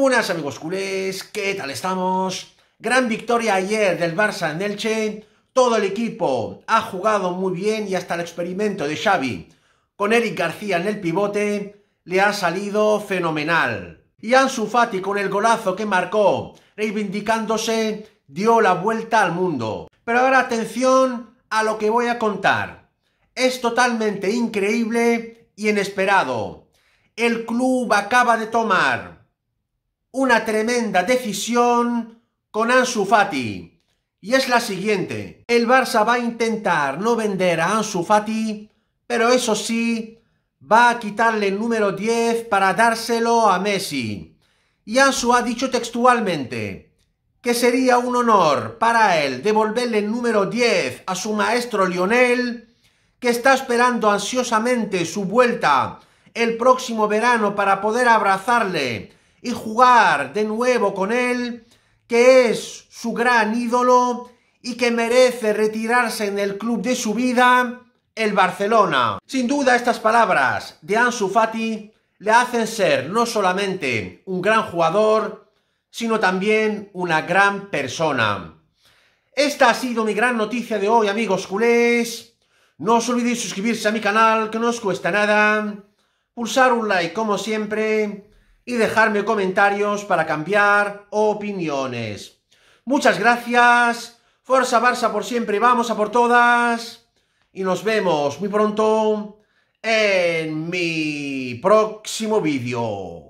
buenas amigos culés, ¿qué tal estamos? Gran victoria ayer del Barça en Elche, todo el equipo ha jugado muy bien y hasta el experimento de Xavi con Eric García en el pivote le ha salido fenomenal. Y Ansu Fati con el golazo que marcó, reivindicándose, dio la vuelta al mundo. Pero ahora atención a lo que voy a contar. Es totalmente increíble y inesperado. El club acaba de tomar una tremenda decisión con Ansu Fati. Y es la siguiente. El Barça va a intentar no vender a Ansu Fati, pero eso sí, va a quitarle el número 10 para dárselo a Messi. Y Ansu ha dicho textualmente que sería un honor para él devolverle el número 10 a su maestro Lionel, que está esperando ansiosamente su vuelta el próximo verano para poder abrazarle y jugar de nuevo con él, que es su gran ídolo y que merece retirarse en el club de su vida, el Barcelona. Sin duda estas palabras de Ansu Fati le hacen ser no solamente un gran jugador, sino también una gran persona. Esta ha sido mi gran noticia de hoy, amigos culés. No os olvidéis suscribirse a mi canal, que no os cuesta nada. Pulsar un like, como siempre y dejarme comentarios para cambiar opiniones. Muchas gracias. fuerza Barça por siempre. Vamos a por todas. Y nos vemos muy pronto en mi próximo vídeo.